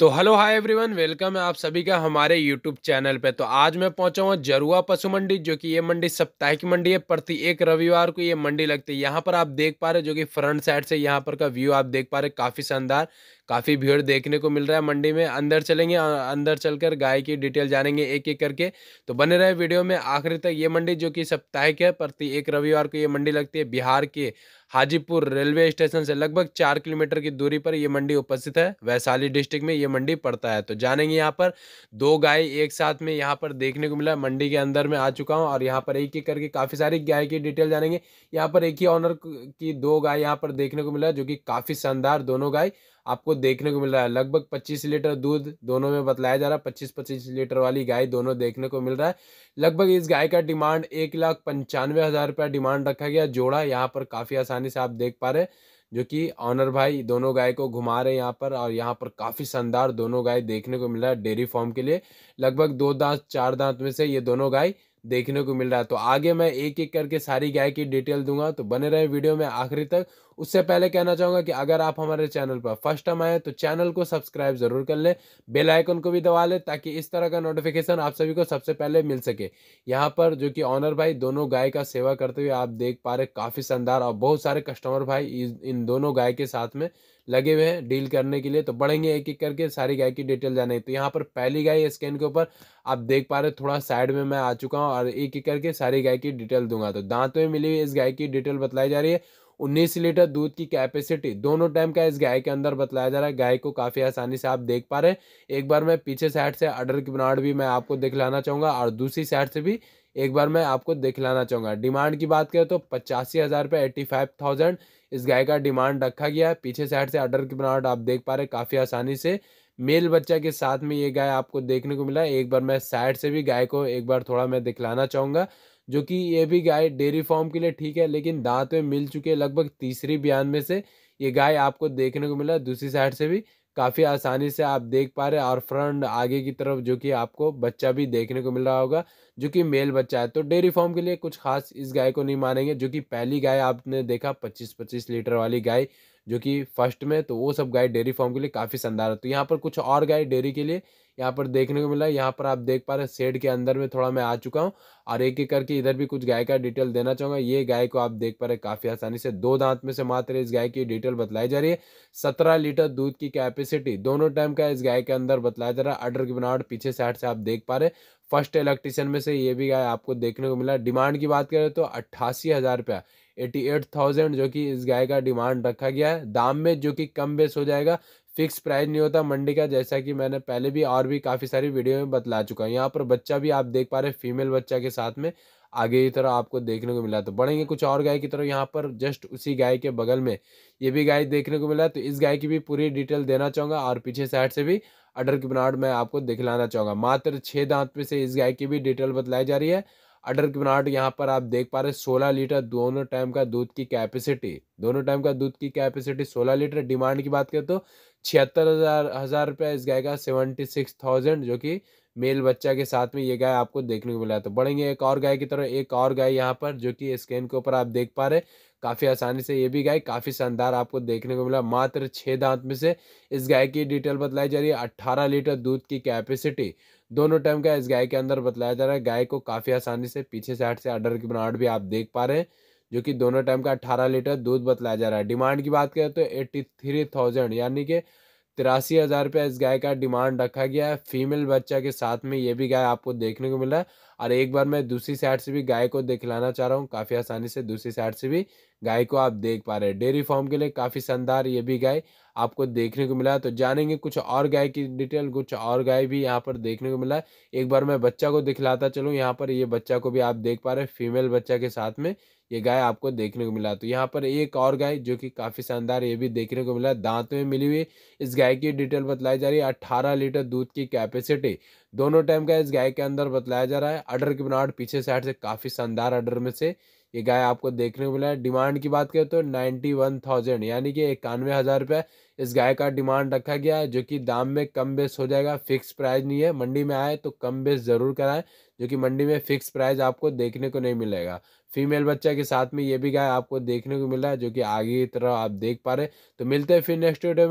तो hello hi everyone welcome है आप सभी का हमारे यूट्यूब चैनल पे तो आज मैं पहुंचा हुआ जरुआ पशु मंडी जो कि ये मंडी साप्ताहिक मंडी है प्रति एक रविवार को ये मंडी लगती है यहाँ पर आप देख पा रहे जो कि फ्रंट साइड से यहाँ पर का व्यू आप देख पा रहे काफ़ी शानदार काफ़ी भीड़ देखने को मिल रहा है मंडी में अंदर चलेंगे अंदर चलकर गाय की डिटेल जानेंगे एक एक करके तो बने रहे वीडियो में आखिर तक ये मंडी जो कि साप्ताहिक है प्रति एक रविवार को ये मंडी लगती है बिहार के हाजीपुर रेलवे स्टेशन से लगभग चार किलोमीटर की दूरी पर यह मंडी उपस्थित है वैशाली डिस्ट्रिक्ट में ये मंडी पड़ता है तो जानेंगे यहाँ पर दो गाय एक साथ में यहाँ पर देखने को मिला मंडी के अंदर में आ चुका हूँ और यहाँ पर एक एक करके काफ़ी सारी गाय की डिटेल जानेंगे यहाँ पर एक ही ऑनर की दो गाय यहाँ पर देखने को मिला जो कि काफ़ी शानदार दोनों गाय आपको देखने को मिल रहा है लगभग 25 लीटर दूध दोनों में बतलाया जा रहा है 25-25 लीटर वाली गाय दोनों देखने को मिल रहा है लगभग इस गाय का डिमांड एक लाख पंचानवे हज़ार रुपया डिमांड रखा गया जोड़ा यहाँ पर काफ़ी आसानी से आप देख पा रहे जो कि ऑनर भाई दोनों गाय को घुमा रहे हैं यहाँ पर और यहाँ पर काफ़ी शानदार दोनों गाय देखने को मिल रहा है डेयरी फॉर्म के लिए लगभग दो दांत चार दांत में से ये दोनों गाय देखने को मिल रहा है तो आगे मैं एक एक करके सारी गाय की डिटेल दूंगा तो बने रहे वीडियो में आखिरी तक उससे पहले कहना चाहूंगा कि अगर आप हमारे चैनल पर फर्स्ट टाइम आए तो चैनल को सब्सक्राइब जरूर कर लें बेल आइकन को भी दबा लें ताकि इस तरह का नोटिफिकेशन आप सभी को सबसे पहले मिल सके यहाँ पर जो कि ऑनर भाई दोनों गाय का सेवा करते हुए आप देख पा रहे काफ़ी शानदार और बहुत सारे कस्टमर भाई इन दोनों गाय के साथ में लगे हुए हैं डील करने के लिए तो बढ़ेंगे एक एक करके सारी गाय की डिटेल जाने तो यहाँ पर पहली गाय स्कैन के ऊपर आप देख पा रहे थोड़ा साइड में मैं आ चुका हूँ और एक एक करके सारी गाय की डिटेल दूंगा तो दांतों में मिली हुई इस गाय की डिटेल बतलाई जा रही है उन्नीस लीटर दूध की कैपेसिटी दोनों टाइम का इस गाय के अंदर बतलाया जा रहा है गाय को काफ़ी आसानी से आप देख पा रहे हैं एक बार मैं पीछे साइड से अडर की बनावट भी मैं आपको दिखलाना चाहूंगा और दूसरी साइड से भी एक बार मैं आपको दिखलाना चाहूंगा डिमांड की बात करें तो पचासी हज़ार रुपये एट्टी फाइव थाउजेंड इस गाय का डिमांड रखा गया है पीछे साइड से अडर की बनावट आप देख पा रहे हैं काफ़ी आसानी से मेल बच्चा के साथ में ये गाय आपको देखने को मिला एक बार मैं साइड से भी गाय को एक बार थोड़ा मैं दिखलाना चाहूंगा जो कि ये भी गाय डेयरी फार्म के लिए ठीक है लेकिन दांत में मिल चुके लगभग तीसरी बयान में से ये गाय आपको देखने को मिला दूसरी साइड से भी काफ़ी आसानी से आप देख पा रहे हैं और फ्रंट आगे की तरफ जो कि आपको बच्चा भी देखने को मिल रहा होगा जो कि मेल बच्चा है तो डेयरी फार्म के लिए कुछ खास इस गाय को नहीं मानेंगे जो कि पहली गाय आपने देखा पच्चीस पच्चीस लीटर वाली गाय जो कि फर्स्ट में तो वो सब गाय डेयरी फार्म के लिए काफ़ी शानदार है तो यहाँ पर कुछ और गाय डेयरी के लिए यहाँ पर देखने को मिला है यहाँ पर आप देख पा रहे हैं शेड के अंदर में थोड़ा मैं आ चुका हूँ और एक एक करके इधर भी कुछ गाय का डिटेल देना चाहूँगा ये गाय को आप देख पा रहे काफ़ी आसानी से दो दांत में से मात्र इस गाय की डिटेल बतलाई जा रही है सत्रह लीटर दूध की कैपेसिटी दोनों टाइम का इस गाय के अंदर बतलाया जा रहा है अडर की बनावट पीछे साइड से आप देख पा रहे फर्स्ट इलेक्ट्रिशियन में से ये भी गाय आपको देखने को मिला डिमांड की बात करें तो अट्ठासी हज़ार रुपया एटी एट थाउजेंड जो कि इस गाय का डिमांड रखा गया है दाम में जो कि कम बेस हो जाएगा फिक्स प्राइस नहीं होता मंडी का जैसा कि मैंने पहले भी और भी काफ़ी सारी वीडियो में बतला चुका हूँ यहाँ पर बच्चा भी आप देख पा रहे फीमेल बच्चा के साथ में आगे की तरह आपको देखने को मिला तो बढ़ेंगे कुछ और गाय की तरह यहाँ पर जस्ट उसी गाय के बगल में ये भी गाय देखने को मिला तो इस गाय की भी पूरी डिटेल देना चाहूँगा और पीछे साइड से भी अडर की बनावट मैं आपको दिखलाना चाहूँगा मात्र छः दांत में से इस गाय की भी डिटेल बतलाई जा रही है अडर बनाहट यहाँ पर आप देख पा रहे हैं सोलह लीटर दोनों टाइम का दूध की कैपेसिटी दोनों टाइम का दूध की कैपेसिटी सोलह लीटर डिमांड की बात करें तो छिहत्तर हज़ार हज़ार रुपया इस गाय का सेवेंटी सिक्स थाउजेंड जो कि मेल बच्चा के साथ में ये गाय आपको देखने को मिला तो बढ़ेंगे एक और गाय की तरह एक और गाय यहाँ पर जो कि स्कैन के ऊपर आप देख पा रहे काफ़ी आसानी से ये भी गाय काफ़ी शानदार आपको देखने को मिला मात्र छः दांत में से इस गाय की डिटेल बतलाई जा रही है अट्ठारह लीटर दूध की कैपेसिटी दोनों टाइम का इस गाय के अंदर बतलाया जा रहा है गाय को काफ़ी आसानी से पीछे साइड से अडर की बनावट भी आप देख पा रहे हैं जो कि दोनों टाइम का अट्ठारह लीटर दूध बतलाया जा रहा है डिमांड की बात करें तो एट्टी थ्री थाउजेंड यानी कि तिरासी हज़ार रुपया इस गाय का डिमांड रखा गया है फीमेल बच्चा के साथ में ये भी गाय आपको देखने को मिला है और एक बार मैं दूसरी साइड से भी गाय को दिखलाना चाह रहा हूँ काफ़ी आसानी से दूसरी साइड से भी गाय को आप देख पा रहे हैं डेयरी फार्म के लिए काफ़ी शानदार ये भी गाय आपको देखने को मिला तो जानेंगे कुछ और गाय की डिटेल कुछ और गाय भी यहाँ पर देखने को मिला एक बार मैं बच्चा को दिखलाता चलूँ यहाँ पर ये बच्चा को भी आप देख पा रहे हैं फीमेल बच्चा के साथ में ये गाय आपको देखने को मिला तो यहाँ पर एक और गाय जो कि काफ़ी शानदार ये भी देखने को मिला दांत में मिली हुई इस गाय की डिटेल बतलाई जा रही है अट्ठारह लीटर दूध की कैपेसिटी दोनों टाइम का इस गाय के अंदर बतलाया जा रहा है अडर की बनावट पीछे साइड से काफ़ी शानदार अडर में से ये गाय आपको देखने को मिला है डिमांड की बात करें तो नाइन्टी वन थाउजेंड यानी कि इक्यानवे हज़ार रुपये इस गाय का डिमांड रखा गया है जो कि दाम में कम बेस हो जाएगा फिक्स प्राइस नहीं है मंडी में आए तो कम बेस ज़रूर कराएं जो कि मंडी में फिक्स प्राइस आपको देखने को नहीं मिलेगा फीमेल बच्चा के साथ में ये भी गाय आपको देखने को मिला है जो कि आगे की तरह आप देख पा रहे तो मिलते हैं फिर नेक्स्ट वीडियो में